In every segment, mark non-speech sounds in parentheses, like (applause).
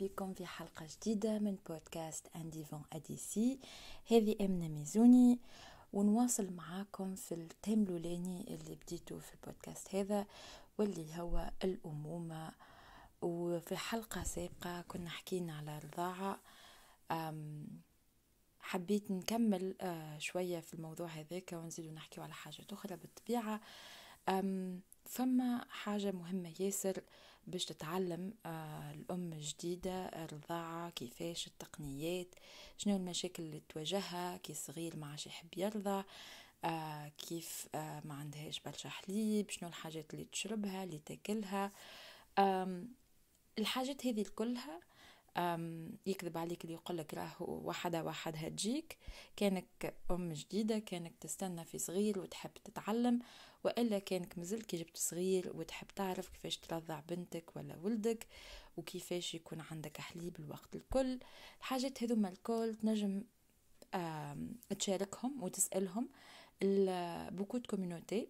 مرحبا بكم في حلقة جديدة من بودكاست انديفون اديسي هذه امنة ميزوني ونواصل معاكم في التيم اللي بديتو في البودكاست هذا واللي هو الأمومة وفي حلقة سابقة كنا حكينا على الرضاعة حبيت نكمل آه، شوية في الموضوع هذاك ونزيدو نحكيو على حاجة أخرى بالطبيعة فما حاجة مهمة ياسر باش تتعلم آه، الأم الجديدة الرضاعة كيفاش التقنيات شنو المشاكل اللي تواجهها كي صغير ما عادش يحب يرضع آه، كيف آه، ما عندهاش برشا حليب شنو الحاجات اللي تشربها اللي تاكلها الحاجات هذه كلها يكذب عليك اللي يقولك راه واحده وحدها تجيك كانك أم جديدة كانك تستنى في صغير وتحب تتعلم وإلا كانك مازلت كي جبت صغير وتحب تعرف كيفاش ترضع بنتك ولا ولدك وكيفاش يكون عندك حليب الوقت الكل الحاجات هذوما الكل تنجم تشاركهم وتسألهم بوكو دو كوميونيتي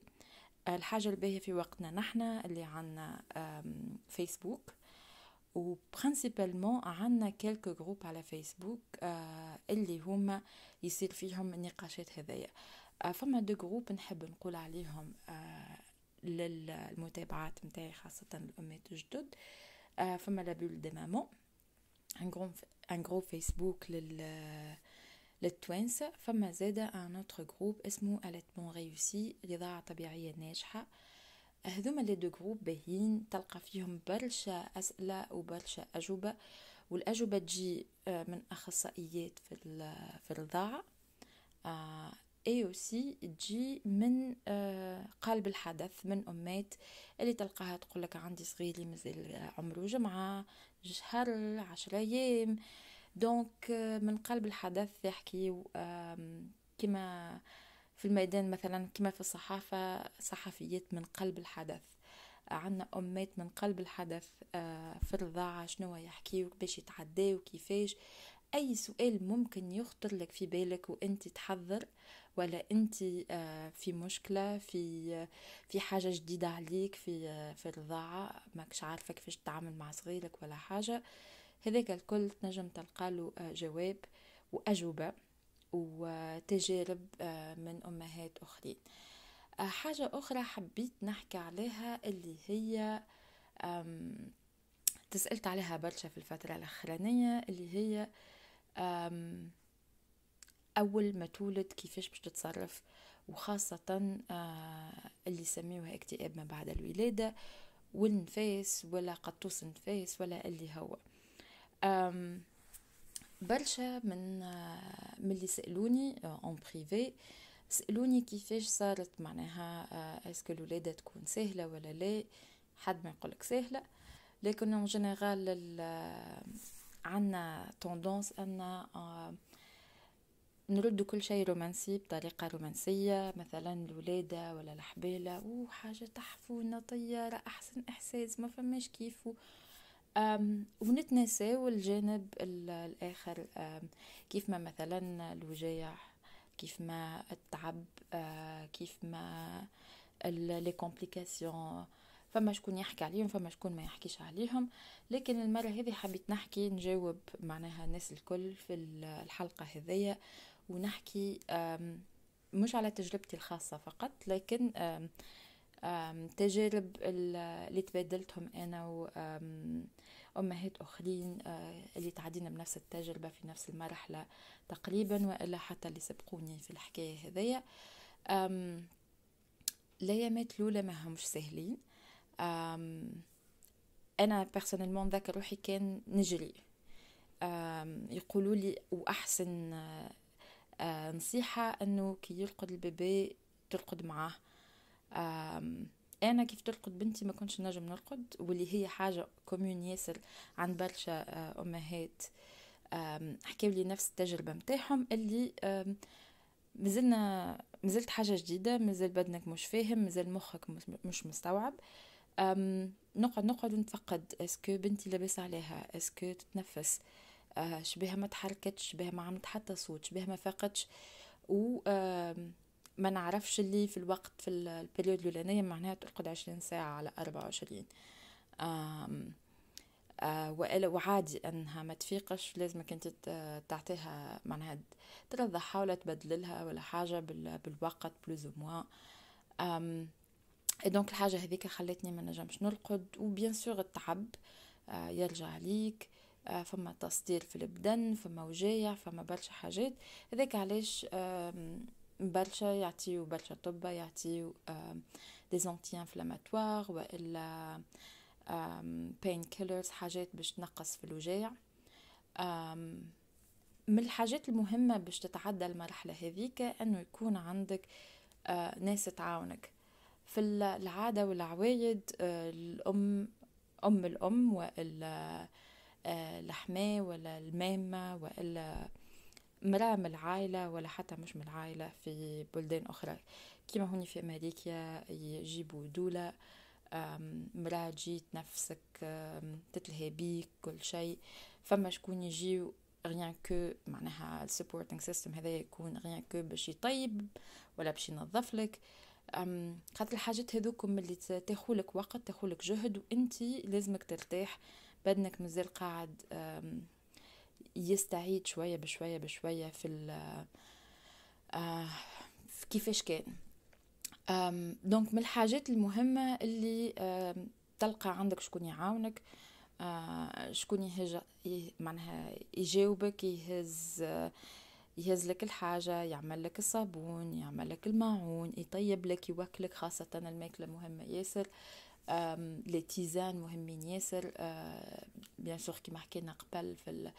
الحاجة الباهية في وقتنا نحنا اللي عنا فيسبوك principalement عنا كلك جروب على فيسبوك آه اللي هما يصير فيهم النقاشات هذية آه فما دو جروب نحب نقول عليهم آه للمتابعات نتاعي خاصة الأمات الجدد آه فما لابول دي مامون ان جروب فيسبوك لل للتوانسة فما زادة ان اوتر جروب اسمه الاتمون ريوسي رضاعة طبيعية ناجحة آه هذوما لي دو جروب باهيين تلقى فيهم برشا اسئله وبرشا اجوبه والاجوبه تجي آه، من اخصائيات في في الرضاعه اي اوسي تجي من آه، قلب الحدث من امات اللي تلقاها تقول لك عندي صغيري مازال عمره جمعه شهر عشرة ايام دونك آه، من قلب الحدث يحكي كما في الميدان مثلا كما في الصحافة صحفيات من قلب الحدث عندنا أمات من قلب الحدث آه، في الرضاعة شنو يحكيو باش يتعداو كيفاش أي سؤال ممكن يخطر لك في بالك وأنت تحضر ولا أنت آه، في مشكلة في آه، في حاجة جديدة عليك في في الرضاعة ماكش عارفة كيفاش تتعامل مع صغيرك ولا حاجة هذاك الكل تنجم تلقى له جواب وأجوبة وتجارب آه، من أمهات أخرين آه، حاجة أخرى حبيت نحكي عليها اللي هي تسألت عليها برشا في الفترة الأخرانية اللي هي أول ما تولد كيفاش باش تتصرف وخاصة آه، اللي يسميوها اكتئاب ما بعد الولادة والنفاس ولا قطوس النفاس ولا اللي هو أم برشا من من اللي سالوني اون آه، بريفي سالوني كيفاش صارت معناها اسكو آه، الولاده تكون سهله ولا لا حد ما يقولك سهله لكن اون جينيرال عندنا توندونس ان آه، نرد كل شيء رومانسي بطريقة رومانسية مثلا الولادة ولا الحبالة وحاجة تحفونة طيارة أحسن إحساس ما فماش كيفو ونتناساو الجانب الآخر كيف ما مثلا الوجيع كيف ما التعب أه، كيف ما لي كومبليكاسيون فما شكون يحكي عليهم فما شكون ما يحكيش عليهم لكن المرة هذه حبيت نحكي نجاوب معناها الناس الكل في الحلقة هذية ونحكي مش على تجربتي الخاصة فقط لكن تجارب اللي تبادلتهم أنا وأمهات أخرين آه، اللي تعدينا بنفس التجربة في نفس المرحلة تقريبا وإلا حتى اللي سبقوني في الحكاية هذيا الأيامات الأولى ما همش سهلين أنا بيرسونيلمون ذاك روحي كان نجري يقولوا لي وأحسن آه، نصيحة أنه كي يرقد البيبي ترقد معاه انا كيف ترقد بنتي ما كنتش نجم نرقد واللي هي حاجه كوميون ياسر عند برشا آه، امهات حكاو لي نفس التجربه نتاعهم اللي مازلنا مازلت حاجه جديده مازال بدنك مش فاهم مازال مخك مش مستوعب نقعد نقعد نتفقد اسكو بنتي لاباس عليها اسكو تتنفس آه، شبيها ما تحركتش شبيها ما عملت حتى صوت شبيها ما فاقتش و ما نعرفش اللي في الوقت في البريود الأولانية معناها ترقد عشرين ساعة على أربعة وعشرين آه، وإلا وعادي أنها ما تفيقش لازمك أنت تعطيها معناها ترضى حاول تبدللها ولا حاجة بالوقت بلوز وموا دونك الحاجة هذيك خلتني ما نجمش نرقد وبيان سور التعب آه، يرجع ليك آه، فما تصدير في البدن فما وجايع فما برشا حاجات هذاك علاش برشا يعطيو برشا طبة يعطيو دي زونتي انفلاماتوار والا بين كيلرز حاجات باش تنقص في الوجاع من الحاجات المهمة باش تتعدى المرحلة هذيك أنه يكون عندك ناس تعاونك في العادة والعوايد الأم أم الأم والا الحماة ولا المامة والا مرا من العائلة ولا حتى مش من العائلة في بلدان أخرى كما هوني في أمريكا يجيبوا دولة مرا تجي تنفسك تتلهي بيك كل شيء فما شكون يجيو غيان كو معناها السبورتنج سيستم هذا يكون غيان كو باش يطيب ولا باش ينظف لك خاطر الحاجات هذوكم اللي تاخولك وقت تاخولك جهد وانت لازمك ترتاح بدنك مازال قاعد يستعيد شوية بشوية بشوية في ال آه، في كيفاش كان دونك من الحاجات المهمة اللي تلقى عندك شكون يعاونك آه، شكون يهج معناها يجاوبك يهز يهز لك الحاجة يعمل لك الصابون يعمل لك الماعون يطيب لك يوكلك خاصة الماكلة مهمة ياسر لي تيزان مهمين ياسر آه، بيان سور كيما حكينا قبل في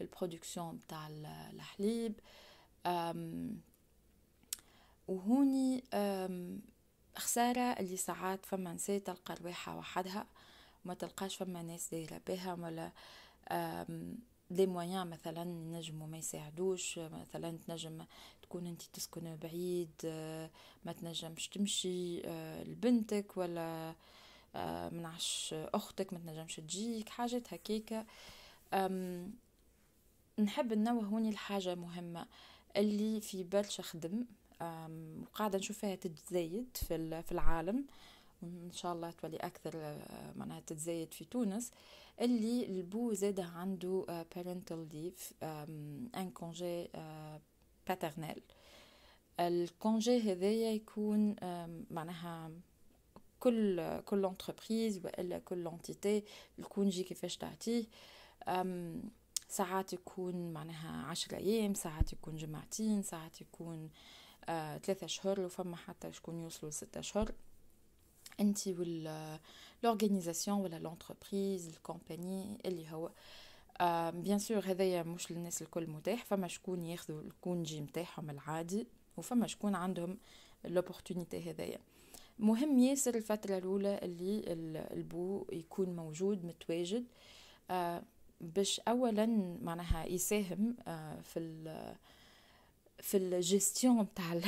البرودكسيون تاع الحليب وهوني خسارة اللي ساعات فما نساء تلقى رواحة وحدها وما تلقاش فما ناس دايرة بها ولا لي موان مثلا نجم وما يساعدوش مثلا تنجم تكون انت تسكن بعيد أه، ما تنجمش تمشي أه، لبنتك ولا أه، منعش اختك ما تنجمش تجيك حاجات هكيكه نحب ننوه هوني لحاجة مهمة اللي في برشا خدم وقاعدة نشوفها تتزايد في العالم ان شاء الله تولي اكثر آه، معناها تتزايد في تونس اللي البو زاده عنده آه، parental leave ان كونجي آه، paternel الكونجي هذايا يكون معناها كل كل انتربريز والا كل انتيتي الكونجي كيفاش تعطيه ساعات يكون معناها عشر أيام ساعات يكون جمعتين ساعات يكون آه ثلاثة أشهر لو فما حتى شكون يوصلوا لستة أشهر انت والأورغانيزاسيون ولا لونتربريز الكومباني اللي هو آه بيان سور هذايا مش للناس الكل متاح فما شكون ياخذوا الكونجي متاعهم العادي وفما شكون عندهم لوبورتونيتي هذايا مهم ياسر الفترة الأولى اللي البو يكون موجود متواجد آه باش اولا معناها يساهم آه، في في الجيستيون تاع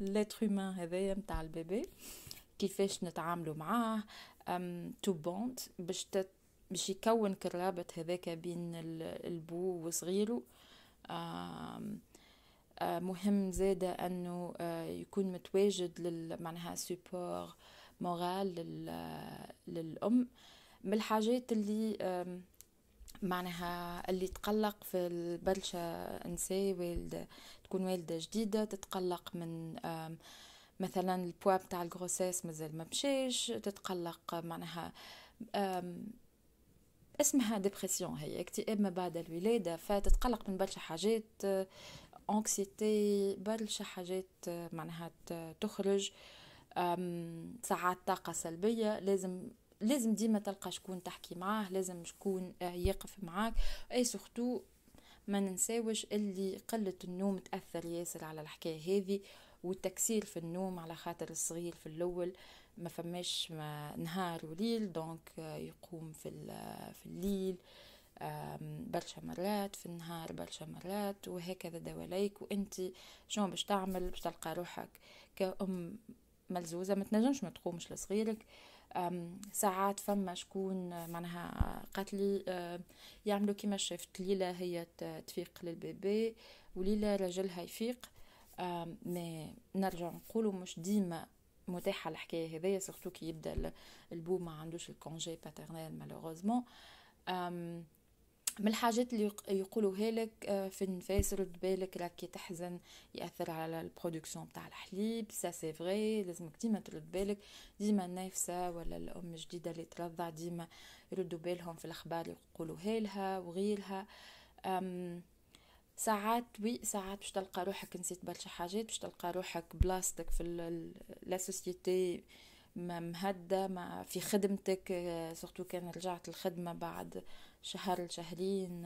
لتر هومان هذايا تاع البيبي كيفاش نتعاملوا معاه تو بوند باش باش يكون كرابط هذاك بين البو وصغيره آه، مهم زادة أنه آه، يكون متواجد معناها سوبور مورال للأم من الحاجات اللي معناها اللي تقلق في البلشة نساء والدة تكون والدة جديدة تتقلق من مثلا البوا بتاع الجروسيس مازال ما مشاش تتقلق معناها اسمها ديبريسيون هي اكتئاب ما بعد الولادة فتتقلق من برشا حاجات انكسيتي آه، برشا حاجات آه، معناها تخرج ساعات طاقة سلبية لازم لازم ديما تلقى شكون تحكي معاه لازم شكون يقف معاك اي سورتو ما ننساوش اللي قلة النوم تأثر ياسر على الحكاية هذه والتكسير في النوم على خاطر الصغير في الأول ما فماش ما نهار وليل دونك يقوم في, في الليل برشا مرات في النهار برشا مرات وهكذا دواليك وانت شنو باش تعمل باش تلقى روحك كأم ملزوزه ما تنجمش ما تقومش لصغيرك ساعات فما شكون معناها قتلي أه، يعملوا كيما شفت ليلة هي تفيق للبيبي وليلة رجلها يفيق ما نرجع نقولوا مش ديما متاحة الحكاية هذية سورتو كي يبدا البو ما عندوش الكونجي باترنيل مالوغوزمون من الحاجات اللي يقولوها لك آه، في النفاس رد بالك راكي تحزن ياثر على البرودكسيون تاع الحليب سا سي فري لازمك ديما ترد بالك ديما النافسة ولا الام الجديده اللي ترضع ديما يردوا بالهم في الاخبار يقولوها لها وغيرها ساعات وي ساعات باش تلقى روحك نسيت برشا حاجات باش تلقى روحك بلاصتك في لا سوسيتي مهدة ما في خدمتك سورتو آه، كان رجعت الخدمة بعد شهر لشهرين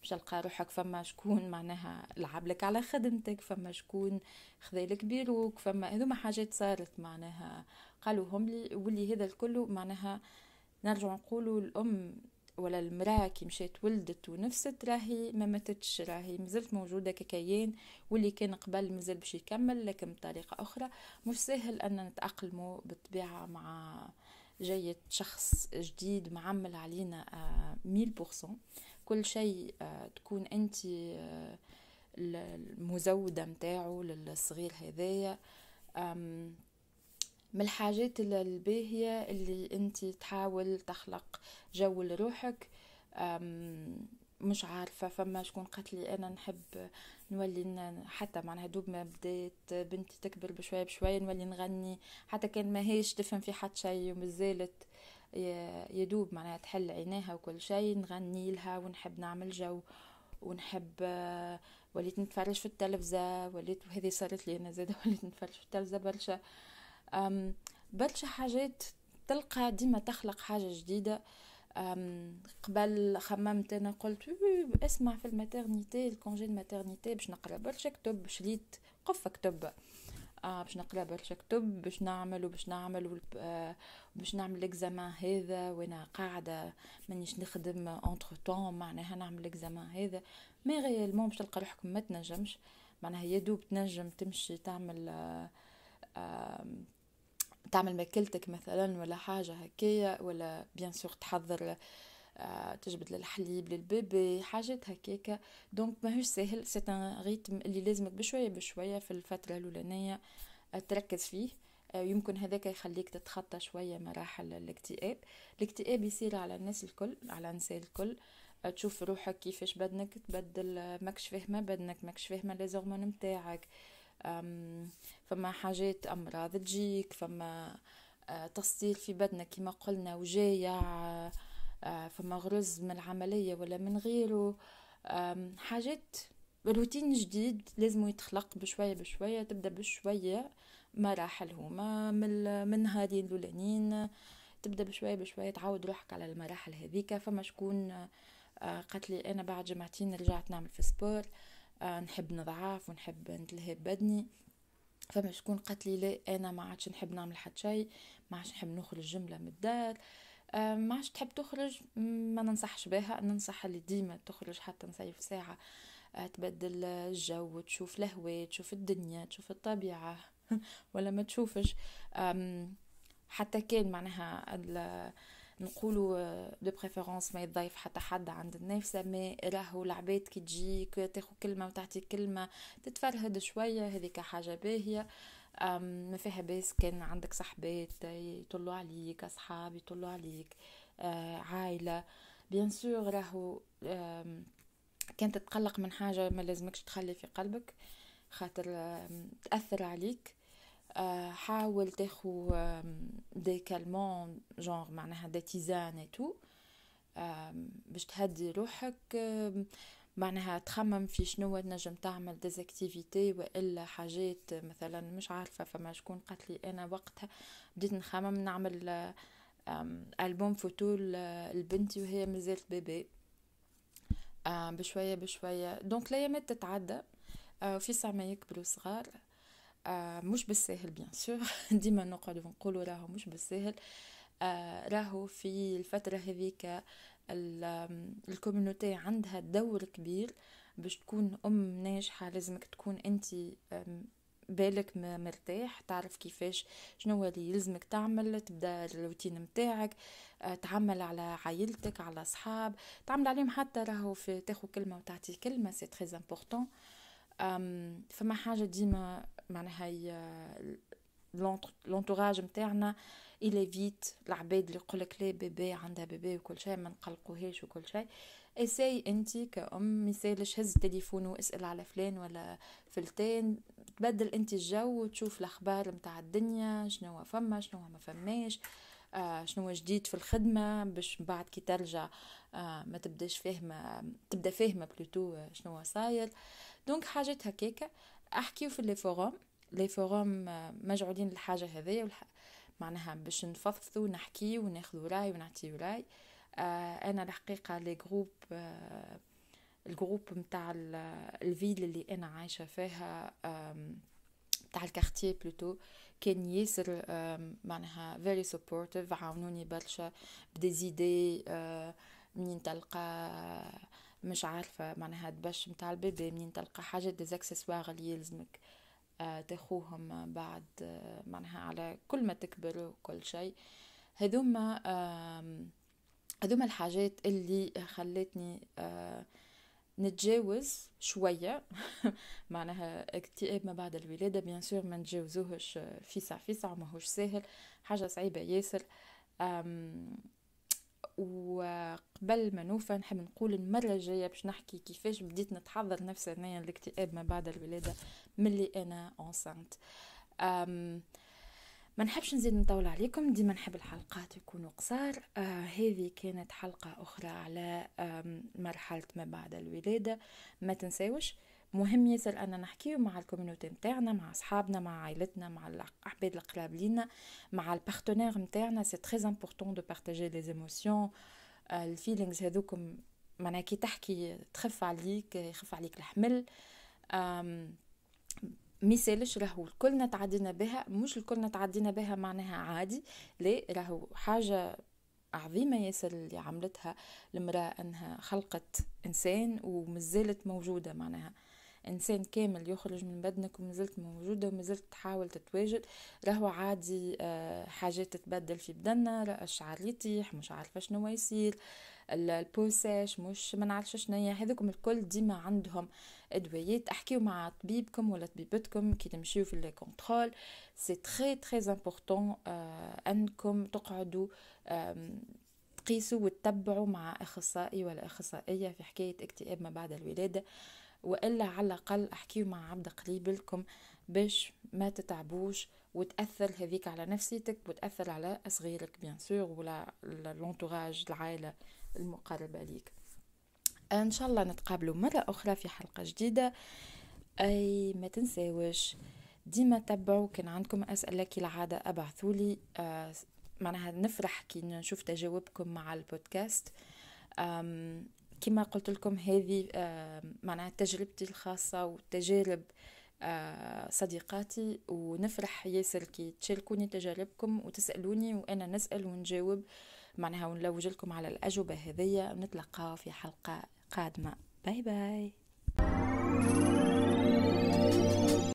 باش تلقى روحك فما شكون معناها لعب لك على خدمتك فما شكون خذالك بيروك فما هذوما حاجات صارت معناها قالوهم لي واللي هذا الكل معناها نرجع نقولوا الام ولا المراه كي مشات ولدت ونفست راهي ما ماتتش راهي مازالت موجوده ككيان واللي كان قبل مازال باش يكمل لكن بطريقه اخرى مش سهل ان نتاقلموا بالطبيعه مع جاية شخص جديد معمل علينا آه، ميل بورسون كل شيء آه، تكون انت آه، المزودة متاعه للصغير هذايا من الحاجات الباهية اللي انت تحاول تخلق جو لروحك مش عارفه فما شكون قالت لي انا نحب نولي حتى معناها دوب ما بدات بنتي تكبر بشويه بشويه نولي نغني حتى كان ما هيش تفهم في حد شيء ومازالت يدوب معناها تحل عينيها وكل شيء نغني لها ونحب نعمل جو ونحب آه، وليت نتفرج في التلفزة وليت وهذه صارت لي أنا زادة (laughs) وليت نتفرج في التلفزة برشا برشا حاجات تلقى ديما تخلق حاجة جديدة Euh, قبل خممت انا قلت اسمع في الماتيرنيتي الكونجي الماتيرنيتي باش نقرا برشا كتب شليت قفه كتب آه باش نقرا برشا كتب باش نعمل وباش نعمل آه، باش نعمل الاكزامان هذا وانا قاعده مانيش نخدم اونتر طون معناها نعمل الاكزامان هذا مي غيالمون باش تلقى روحك ما تنجمش معناها يا دوب تنجم تمشي تعمل آه آه تعمل ماكلتك مثلا ولا حاجة هكايا ولا بيان سور تحضر آه، تجبد للحليب للبيبي حاجات هكاكا دونك ماهوش ساهل سي ان ريتم اللي لازمك بشويه بشويه في الفتره الاولانيه آه، تركز فيه آه، يمكن هذاك يخليك تتخطى شويه مراحل الاكتئاب الاكتئاب يصير على الناس الكل على النساء الكل تشوف روحك كيفاش بدنك تبدل ماكش فاهمه بدنك ماكش فاهمه لي زورمون نتاعك فما حاجات أمراض تجيك فما آه، تصدير في بدنك كما قلنا وجايع آه، فما غرز من العملية ولا من غيره حاجات روتين جديد لازم يتخلق بشوية بشوية تبدأ بشوية مراحل هما من من نهارين الاولانيين تبدا بشويه بشويه تعود روحك على المراحل هذيك فما شكون آه، قالت لي انا بعد جمعتين رجعت نعمل في سبور آه، نحب نضعف ونحب نتلهب بدني فما شكون قالت لي لا انا ما عادش نحب نعمل حد شيء ما عادش نحب نخرج جمله من الدار آه، ما عادش تحب تخرج ما ننصحش بها ننصح اللي ديما تخرج حتى نصيف ساعه آه، تبدل الجو تشوف الهواء تشوف الدنيا تشوف الطبيعه (laughs) ولا ما تشوفش حتى كان معناها نقولوا دو آه، بريفيرونس ما يضيف حتى حد عند النفسة ما راهو العباد كي تجيك تاخذ كلمة وتعطي كلمة تتفرهد شوية هذيك حاجة باهية ما فيها باس كان عندك صحبات آه، يطلوا عليك أصحاب يطلوا عليك آه، عائلة بيان سور راهو كان تتقلق من حاجة ما لازمكش تخلي في قلبك خاطر تأثر عليك Euh, حاول تاخو دي كالمون جونغ معناها دي تيزان تو باش تهدي روحك معناها تخمم في شنو تنجم تعمل ديزاكتيفيتي والا حاجات مثلا مش عارفه فما شكون قالت انا وقتها بديت نخمم نعمل البوم فوتو آه، لبنتي وهي مازالت بيبي بشويه بشويه دونك الايامات تتعدى آه، في ساعه ما يكبروا صغار آه، مش بالساهل بيان سور ديما نقعد ونقولوا راهو مش بالساهل آه، راهو في الفترة هذيك الكوميونيتي عندها دور كبير باش تكون أم ناجحة لازمك تكون أنت بالك مرتاح تعرف كيفاش شنو اللي يلزمك تعمل تبدا الروتين متاعك آه، تعمل على عائلتك على اصحاب تعمل عليهم حتى راهو في تاخو كلمه وتعطي كلمه سي تري امبورطون Euh, فما حاجه ديما معناها لونتوراج نتاعنا الى فيت العباد اللي يقول لك لا بيبي عندها بيبي وكل شيء ما نقلقوهاش وكل شيء اساي انت كأم مثالش هز التليفون واسال على فلان ولا فلتان تبدل انت الجو وتشوف الاخبار متاع الدنيا شنو فما شنو ما فماش آه شنو جديد في الخدمة باش بعد كي ترجع آه ما تبداش فاهمة تبدا فاهمة بلوتو آه، شنو صاير آه دونك حاجة هكاك احكيو في لي فوروم لي فوروم آه، مجعولين الحاجة هذيا معناها باش نفضفضو نحكيو وناخذو راي ونعطيو راي آه انا الحقيقة لي جروب آه الجروب متاع الفيل اللي انا عايشة فيها متاع الكارتي بلوتو كان ياسر معناها very supportive عاونوني برشا بدي زيدي آه، منين تلقى مش عارفة معناها تبش متاع البيبي منين تلقى حاجات دي زاكسسوار اللي يلزمك آه، تاخوهم بعد آه، معناها على كل ما تكبر وكل شيء هذوما هذوما الحاجات اللي خلتني آه، نتجاوز شوية (laughs) معناها اكتئاب ما بعد الولادة بيان سور ما نتجاوزوهش فيسع فيسع هوش ساهل حاجة صعيبة ياسر وقبل ما نوفى نحب نقول المرة الجاية باش نحكي كيفاش بديت نتحضر نفسي أنايا للاكتئاب ما بعد الولادة ملي أنا أنسانت ما نحبش نزيد نطول عليكم ديما نحب الحلقات يكونوا قصار آه هذه كانت حلقة أخرى على مرحلة ما بعد الولادة ما تنساوش مهم ياسر أنا نحكيه مع الكوميونيتي متاعنا مع أصحابنا مع عائلتنا مع الأحباب القراب لينا مع البارتنير متاعنا سي تري امبورتون دو بارتاجي لي زيموسيون الفيلينغز هذوكم معناها كي تحكي تخف عليك يخف عليك الحمل مثالش راهو الكلنا تعدينا بها مش الكلنا تعدينا بها معناها عادي لا راهو حاجة عظيمة ياسر اللي عملتها المرأة أنها خلقت إنسان ومازالت موجودة معناها انسان كامل يخرج من بدنك ومازلت موجوده ومازلت تحاول تتواجد راهو عادي آه، حاجات تتبدل في بدننا الشعر يطيح مش عارفه شنو يصير البوساش مش ما نعرفش شنو هذوكم الكل ديما عندهم ادويات احكيو مع طبيبكم ولا طبيبتكم كي تمشيو في كونترول سي تري تري امبورطون انكم تقعدوا تقيسوا وتتبعوا مع اخصائي ولا اخصائيه في حكايه اكتئاب ما بعد الولاده والا على الاقل احكيو مع عبد قريب لكم باش ما تتعبوش وتاثر هذيك على نفسيتك وتاثر على صغيرك بيان سور ولا لونتوراج العائله المقربه ليك ان شاء الله نتقابلوا مره اخرى في حلقه جديده اي ما تنساوش ديما تبعوا كان عندكم اسئله كالعاده العاده ابعثولي آه معناها نفرح كي نشوف تجاوبكم مع البودكاست كما قلت لكم هذه آه، معناها تجربتي الخاصة وتجارب آه، صديقاتي ونفرح ياسر كي تشاركوني تجاربكم وتسألوني وأنا نسأل ونجاوب معناها ونلوج لكم على الأجوبة هذية ونتلقاو في حلقة قادمة باي باي